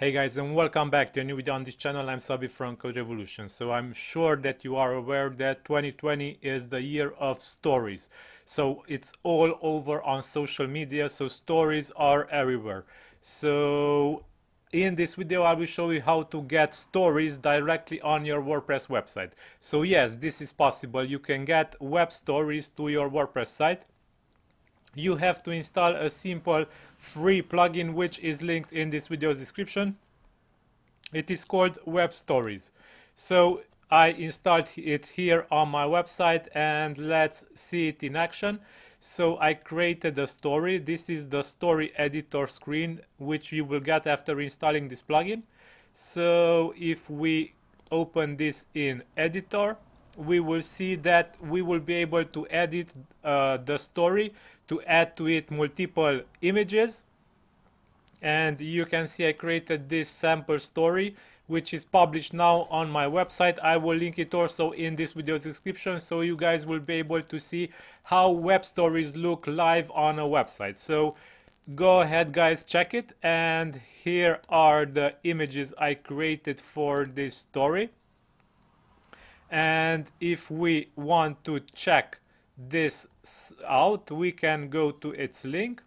Hey guys and welcome back to a new video on this channel, I'm Sabi from Code Revolution. So I'm sure that you are aware that 2020 is the year of stories. So it's all over on social media, so stories are everywhere. So in this video I will show you how to get stories directly on your WordPress website. So yes, this is possible, you can get web stories to your WordPress site you have to install a simple free plugin which is linked in this video's description. It is called Web Stories. So I installed it here on my website and let's see it in action. So I created a story. This is the story editor screen which you will get after installing this plugin. So if we open this in editor, we will see that we will be able to edit uh, the story to add to it multiple images and you can see I created this sample story which is published now on my website. I will link it also in this video description so you guys will be able to see how web stories look live on a website. So go ahead guys check it and here are the images I created for this story and if we want to check this out we can go to its link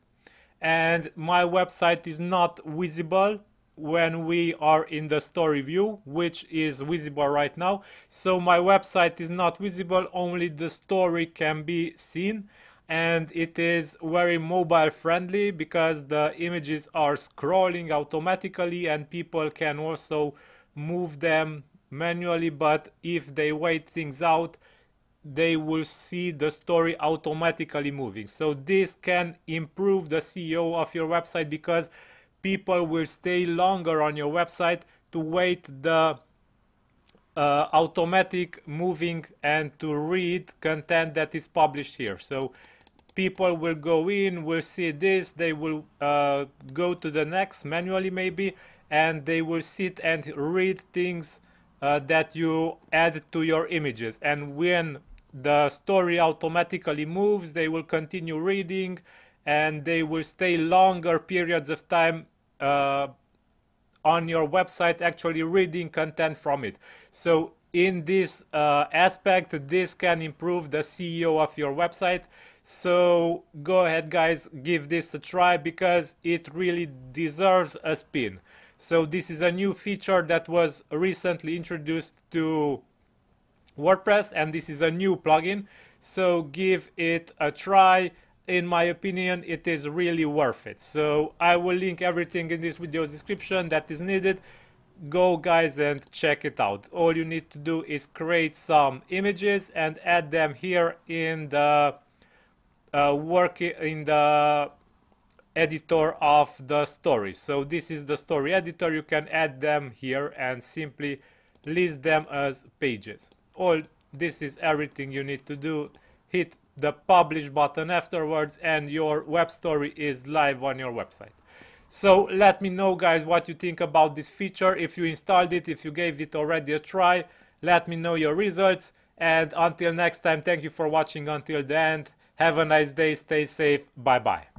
and my website is not visible when we are in the story view which is visible right now so my website is not visible only the story can be seen and it is very mobile friendly because the images are scrolling automatically and people can also move them manually but if they wait things out they will see the story automatically moving so this can improve the CEO of your website because people will stay longer on your website to wait the uh, automatic moving and to read content that is published here so people will go in will see this they will uh, go to the next manually maybe and they will sit and read things uh, that you add to your images. And when the story automatically moves, they will continue reading and they will stay longer periods of time uh, on your website actually reading content from it. So in this uh, aspect, this can improve the ceo of your website. So go ahead guys, give this a try because it really deserves a spin. So this is a new feature that was recently introduced to WordPress and this is a new plugin. So give it a try. In my opinion, it is really worth it. So I will link everything in this video's description that is needed. Go guys and check it out. All you need to do is create some images and add them here in the uh, work in the editor of the story. So this is the story editor. You can add them here and simply list them as pages. All this is everything you need to do. Hit the publish button afterwards and your web story is live on your website. So let me know guys what you think about this feature. If you installed it, if you gave it already a try, let me know your results. And until next time, thank you for watching until the end. Have a nice day, stay safe, bye bye.